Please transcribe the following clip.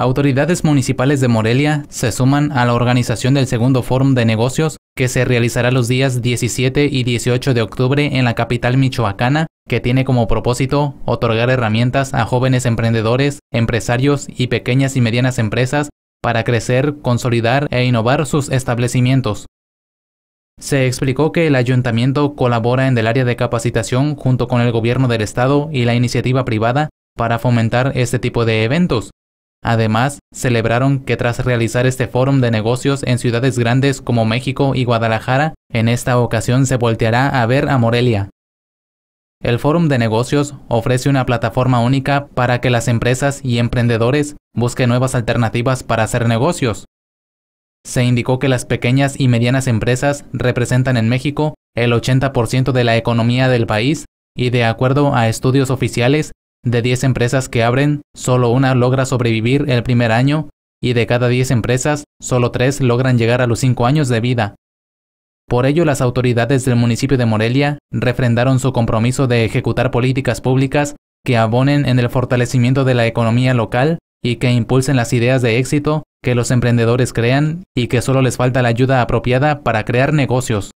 Autoridades municipales de Morelia se suman a la organización del segundo Fórum de Negocios que se realizará los días 17 y 18 de octubre en la capital michoacana, que tiene como propósito otorgar herramientas a jóvenes emprendedores, empresarios y pequeñas y medianas empresas para crecer, consolidar e innovar sus establecimientos. Se explicó que el ayuntamiento colabora en el área de capacitación junto con el gobierno del estado y la iniciativa privada para fomentar este tipo de eventos, Además, celebraron que tras realizar este fórum de negocios en ciudades grandes como México y Guadalajara, en esta ocasión se volteará a ver a Morelia. El Fórum de Negocios ofrece una plataforma única para que las empresas y emprendedores busquen nuevas alternativas para hacer negocios. Se indicó que las pequeñas y medianas empresas representan en México el 80% de la economía del país y de acuerdo a estudios oficiales, de 10 empresas que abren, solo una logra sobrevivir el primer año y de cada 10 empresas, solo 3 logran llegar a los 5 años de vida. Por ello, las autoridades del municipio de Morelia refrendaron su compromiso de ejecutar políticas públicas que abonen en el fortalecimiento de la economía local y que impulsen las ideas de éxito que los emprendedores crean y que solo les falta la ayuda apropiada para crear negocios.